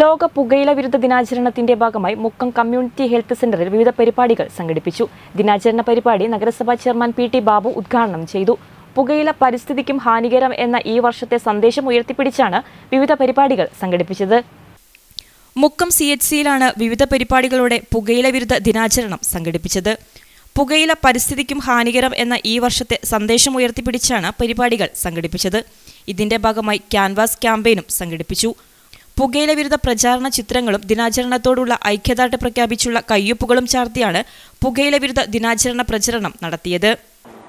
ലോക പുകയില വിരുദ്ധ ദിനാചരണത്തിന്റെ ഭാഗമായി മുക്കം കമ്മ്യൂണിറ്റി ഹെൽത്ത് സെന്ററിൽ വിവിധ പരിപാടികൾ സംഘടിപ്പിച്ചു ദിനാചരണ പരിപാടി നഗരസഭാ ചെയർമാൻ പി ടി ബാബു ഉദ്ഘാടനം ചെയ്തു പുകയില പരിസ്ഥിതിക്കും ഹാനികരം എന്ന ഈ വർഷത്തെ സന്ദേശം ഉയർത്തിപ്പിടിച്ചാണ് വിവിധ പരിപാടികൾ സംഘടിപ്പിച്ചത് മുക്കം സി എച്ച് സിയിലാണ് വിവിധ പരിപാടികളോടെ പുകയില വിരുദ്ധ ദിനാചരണം സംഘടിപ്പിച്ചത് പുകയില പരിസ്ഥിതിക്കും ഹാനികരം എന്ന ഈ വർഷത്തെ സന്ദേശം ഉയർത്തിപ്പിടിച്ചാണ് പരിപാടികൾ സംഘടിപ്പിച്ചത് ഇതിന്റെ ഭാഗമായി ക്യാൻവാസ് ക്യാമ്പയിനും സംഘടിപ്പിച്ചു പുകയില വിരുദ്ധ പ്രചാരണ ചിത്രങ്ങളും ദിനാചരണത്തോടുള്ള ഐക്യദാർഢ്യ പ്രഖ്യാപിച്ചുള്ള കയ്യൊപ്പുകളും ചാർത്തിയാണ് പുകയില വിരുദ്ധ ദിനാചരണ പ്രചരണം നടത്തിയത്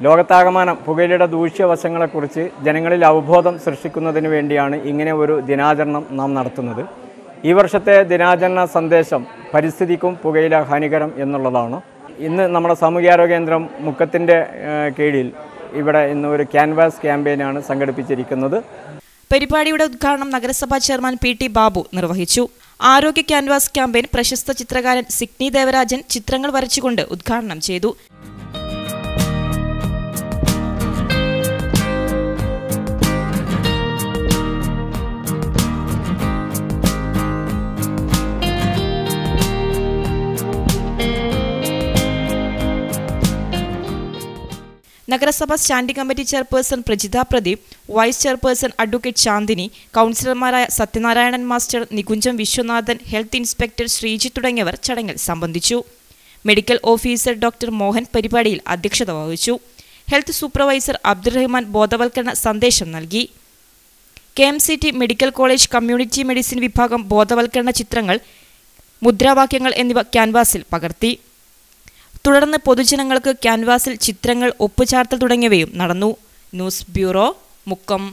ലോകത്താകമാനം പുകയിലയുടെ ദൂഷ്യവശങ്ങളെക്കുറിച്ച് ജനങ്ങളിൽ അവബോധം സൃഷ്ടിക്കുന്നതിന് വേണ്ടിയാണ് ഇങ്ങനെ ഒരു ദിനാചരണം നാം നടത്തുന്നത് ഈ വർഷത്തെ ദിനാചരണ സന്ദേശം പരിസ്ഥിതിക്കും പുകയില ഹാനികരം എന്നുള്ളതാണ് ഇന്ന് നമ്മുടെ സാമൂഹ്യാരോഗ്യകേന്ദ്രം മുക്കത്തിൻ്റെ കീഴിൽ ഇവിടെ ഇന്ന് ഒരു ക്യാൻവാസ് ക്യാമ്പയിനാണ് സംഘടിപ്പിച്ചിരിക്കുന്നത് പരിപാടിയുടെ ഉദ്ഘാടനം നഗരസഭാ ചെയർമാൻ പി ടി ബാബു നിർവഹിച്ചു ആരോഗ്യ ക്യാൻവാസ് ക്യാമ്പയിൻ പ്രശസ്ത ചിത്രകാരൻ സിഗ്നി ദേവരാജൻ ചിത്രങ്ങൾ വരച്ചുകൊണ്ട് ഉദ്ഘാടനം ചെയ്തു നഗരസഭ standing committee chairperson Prajitha Pradeep vice chairperson advocate Chandini കൗൺസിലർമാരായ Sathyanarayanan master Nikuncham Vishwanathan health inspector Sreejith തുടങ്ങിയവർ ചടങ്ങിൽ സംബന്ധിച്ചു മെഡിക്കൽ ഓഫീസർ ഡോക്ടർ മോഹൻ പരിപാടിയിൽ അധ്യക്ഷത വഹിച്ചു ഹെൽത്ത് സൂപ്പർവൈസർ അബ്ദുറഹ്മാൻ ബോധവൽക്കരണ സന്ദേശം നൽകി K M C T medical college community medicine വിഭാഗം ബോധവൽക്കരണ ചിത്രങ്ങൾ മുദ്രാവാക്യങ്ങൾ എന്നിവ ക്യാൻവാസിൽ പകർത്തി തുടർന്ന് പൊതുജനങ്ങൾക്ക് ക്യാൻവാസിൽ ചിത്രങ്ങൾ ഒപ്പുചാർത്തൽ തുടങ്ങിയവയും നടന്നു ന്യൂസ് ബ്യൂറോ മുക്കം